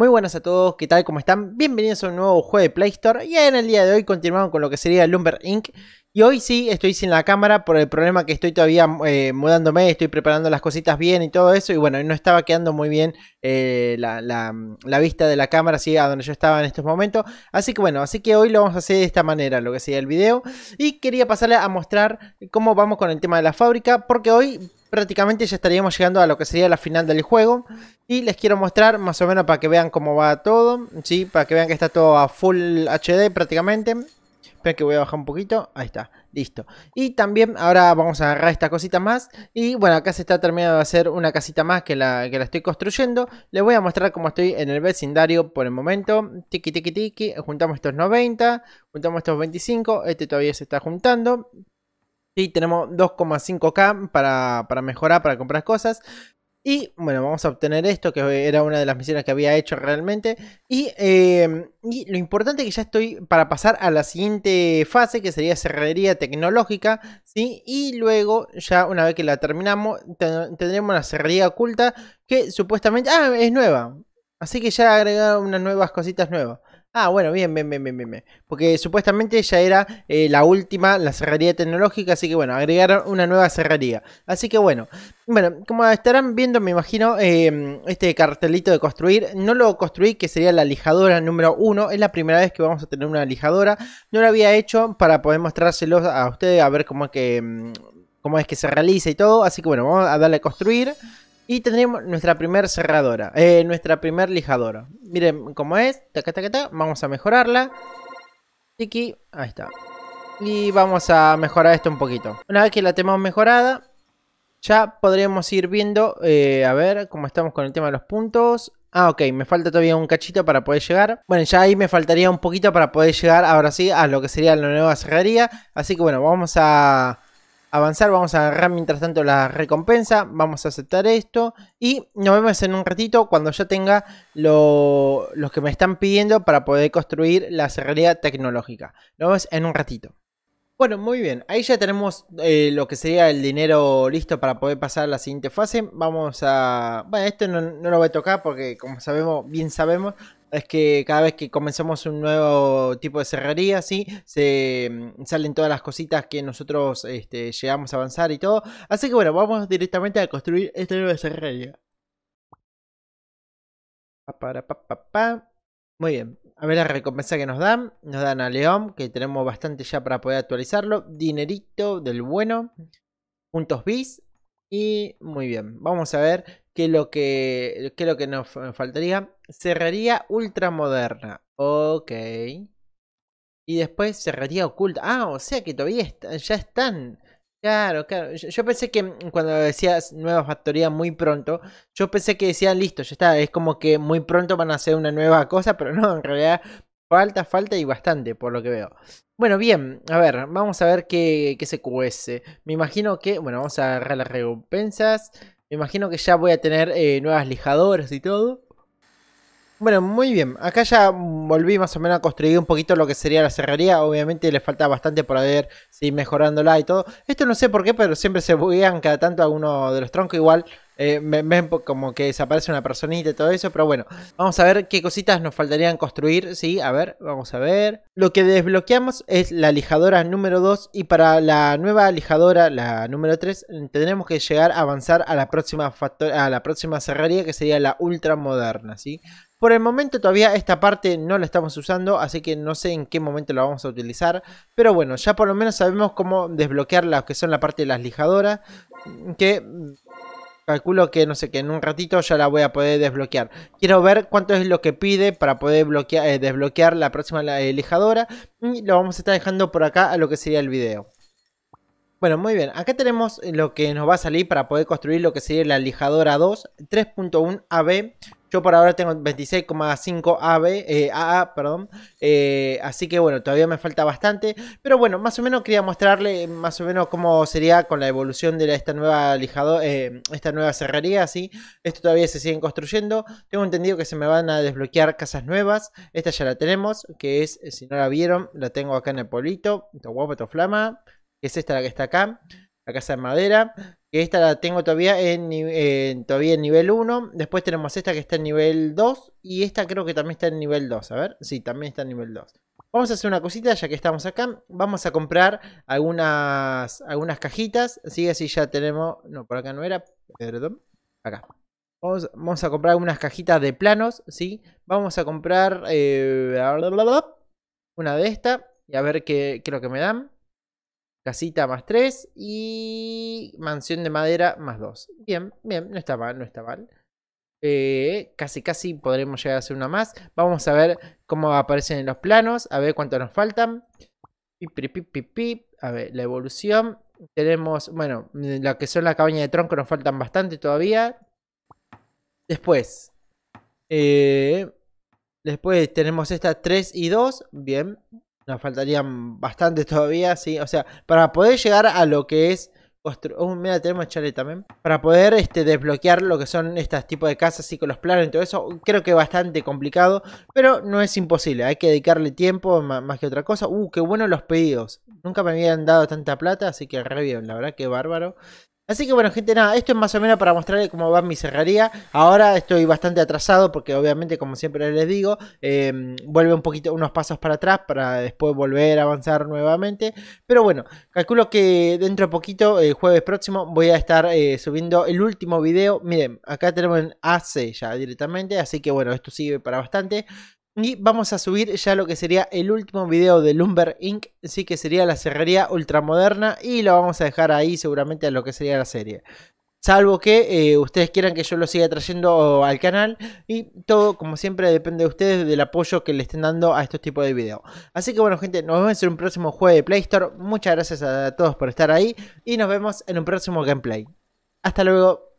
Muy buenas a todos, ¿qué tal? ¿Cómo están? Bienvenidos a un nuevo juego de Play Store. Y en el día de hoy continuamos con lo que sería Lumber Inc. Y hoy sí estoy sin la cámara por el problema que estoy todavía eh, mudándome, estoy preparando las cositas bien y todo eso. Y bueno, no estaba quedando muy bien eh, la, vista de la cámara, así a donde yo estaba en estos momentos. Así que bueno, así que hoy lo vamos a hacer de esta manera, lo que sería el video. Y quería pasarle a mostrar cómo vamos con el tema de la fábrica, porque hoy prácticamente ya estaríamos llegando a lo que sería la final del juego. Y les quiero mostrar más o menos para que vean cómo va todo, ¿sí? Para que vean que está todo a full HD prácticamente. Espera que voy a bajar un poquito. Ahí está. Listo. Y también ahora vamos a agarrar esta cosita más. Y bueno, acá se está terminando de hacer una casita más que la, que la estoy construyendo. Les voy a mostrar cómo estoy en el vecindario por el momento. Tiki, tiki, tiki. Juntamos estos 90. Juntamos estos 25. Este todavía se está juntando. Y tenemos 2,5k para, para mejorar, para comprar cosas. Y bueno, vamos a obtener esto, que era una de las misiones que había hecho realmente. Y, eh, lo importante es que ya estoy para pasar a la siguiente fase, que sería cerrería tecnológica. ¿sí? Y luego, ya una vez que la terminamos, tendremos una cerrería oculta que supuestamente... Ah, es nueva. Así que ya agregaron unas nuevas cositas nuevas. Ah, bueno, bien, bien, bien, bien, bien. Porque supuestamente ya era eh, la última, la cerrería tecnológica, así que bueno, agregaron una nueva cerrería. Así que bueno, bueno, como estarán viendo, me imagino, em, este cartelito de construir, no lo construí, que sería la lijadora número uno. Es la primera vez que vamos a tener una lijadora. No lo había hecho para poder mostrárselos a ustedes, a ver cómo es que, em, cómo es que se realiza y todo. Así que bueno, vamos a darle a construir. Y tendremos nuestra primer cerradora, eh, nuestra primer lijadora. Miren cómo es, vamos a mejorarla. Tiki, ahí está. Y vamos a mejorar esto un poquito. Una vez que la tenemos mejorada, ya podríamos ir viendo, eh, a ver cómo estamos con el tema de los puntos. Ah, ok, me falta todavía un cachito para poder llegar. Bueno, ya ahí me faltaría un poquito para poder llegar ahora sí a lo que sería la nueva cerrería. Así que bueno, vamos a avanzar, vamos a agarrar mientras tanto la recompensa, vamos a aceptar esto y nos vemos en un ratito cuando ya tenga los que me están pidiendo para poder construir la serrería tecnológica. Nos vemos en un ratito. Bueno, muy bien, ahí ya tenemos eh, lo que sería el dinero listo para poder pasar a la siguiente fase. Vamos a... Bueno, esto no lo voy a tocar porque como sabemos, bien sabemos, es que cada vez que comenzamos un nuevo tipo de cerrería, ¿sí? se mm, salen todas las cositas que nosotros este, llegamos a avanzar y todo. Así que bueno, vamos directamente a construir esta nueva cerrería. Muy bien, a ver la recompensa que nos dan. Nos dan a León, que tenemos bastante ya para poder actualizarlo. Dinerito del bueno. Puntos bis. Y muy bien, vamos a ver qué lo que, qué es lo que nos faltaría. Cerraría ultramoderna. Ok. Y después cerraría oculta. Ah, o sea que todavía ya están. Claro, claro. Yo, pensé que mm, cuando decías nueva factoría muy pronto, yo pensé que decían listo, ya está. Es como que muy pronto van a hacer una nueva cosa, pero no, en realidad falta, falta y bastante, por lo que veo. Bueno, bien, a ver, vamos a ver qué, se cuece. Me imagino que, bueno, vamos a agarrar las recompensas. Me imagino que ya voy a tener eh, nuevas lijadoras y todo. Bueno, muy bien. Acá ya volví más o menos a construir un poquito lo que sería la cerrería. Obviamente le falta bastante para ver seguir mejorándola y todo. Esto no sé por qué, pero siempre se buguean cada tanto uno de los troncos. Igual eh, ven como que desaparece una personita y todo eso, pero bueno, vamos a ver qué cositas nos faltarían construir, sí, a ver, vamos a ver. Lo que desbloqueamos es la lijadora número 2 y para la nueva lijadora, la número 3, tendremos que llegar a avanzar a la próxima, a la próxima cerrería que sería la ultramoderna, sí. Por el momento todavía esta parte no la estamos usando, así que no sé en qué momento la vamos a utilizar. Pero bueno, ya por lo menos sabemos cómo desbloquear las que son la parte de las lijadoras, que calculo que no sé qué en un ratito ya la voy a poder desbloquear. Quiero ver cuánto es lo que pide para poder eh, desbloquear la próxima eh, lijadora y lo vamos a estar dejando por acá a lo que sería el video. Bueno, muy bien, acá tenemos lo que nos va a salir para poder construir lo que sería la lijadora 2 3.1 AB yo por ahora tengo 26,5 AB, AA, perdón. Eh, así que bueno, todavía me falta bastante. Pero bueno, más o menos quería mostrarle más o menos cómo sería con la evolución de esta nueva lijado, eh, esta nueva cerrería, Esto todavía se sigue construyendo. Tengo entendido que se me van a desbloquear casas nuevas. Esta ya la tenemos, que es, eh, si no la vieron, la tengo acá en el pueblito. Guapo, flama. Es esta la que está acá casa de madera. Que esta la tengo todavía en, todavía en nivel 1. Después tenemos esta que está en nivel 2. Y esta creo que también está en nivel 2. A ver, sí, también está en nivel 2. Vamos a hacer una cosita ya que estamos acá. Vamos a comprar algunas, algunas cajitas. ¿sí? Así ya tenemos... No, por acá no era. Perdón. Acá. Vamos, a comprar unas cajitas de planos. ¿sí? Vamos a comprar... Eh, una de esta. Y a ver qué, qué que me dan. Casita más 3 y mansión de madera más 2. Bien, bien, no está mal, no está mal. Eh, casi, casi podremos llegar a hacer una más. Vamos a ver cómo aparecen en los planos, a ver cuánto nos faltan. A ver, la evolución. Tenemos, bueno, la que son la cabaña de tronco nos faltan bastante todavía. Después. Eh, después tenemos estas 3 y 2. Bien, nos faltarían bastantes todavía, sí. O sea, para poder llegar a lo que es Oh, mira, tenemos chale también. Para poder este, desbloquear lo que son estas tipos de casas y con los planos y todo eso, creo que es bastante complicado, pero no es imposible. Hay que dedicarle tiempo más que otra cosa. Uh, qué bueno los pedidos. Nunca me habían dado tanta plata, así que re bien, la verdad, qué bárbaro. Así que bueno, gente, nada, esto es más o menos para mostrarles cómo va mi cerraría. Ahora estoy bastante atrasado porque obviamente, como siempre les digo, em, vuelve un poquito, unos pasos para atrás para después volver a avanzar nuevamente. Pero bueno, calculo que dentro de poquito, el jueves próximo, voy a estar eh, subiendo el último video. Miren, acá tenemos en AC ya directamente, así que bueno, esto sirve para bastante. Y vamos a subir ya lo que sería el último video de Lumber Inc. Sí que sería la cerrería ultramoderna y lo vamos a dejar ahí seguramente a lo que sería la serie. Salvo que eh, ustedes quieran que yo lo siga trayendo al canal. Y todo, como siempre, depende de ustedes, del apoyo que le estén dando a estos tipos de videos. Así que bueno, gente, nos vemos en un próximo juego de Play Store. Muchas gracias a todos por estar ahí. Y nos vemos en un próximo gameplay. Hasta luego.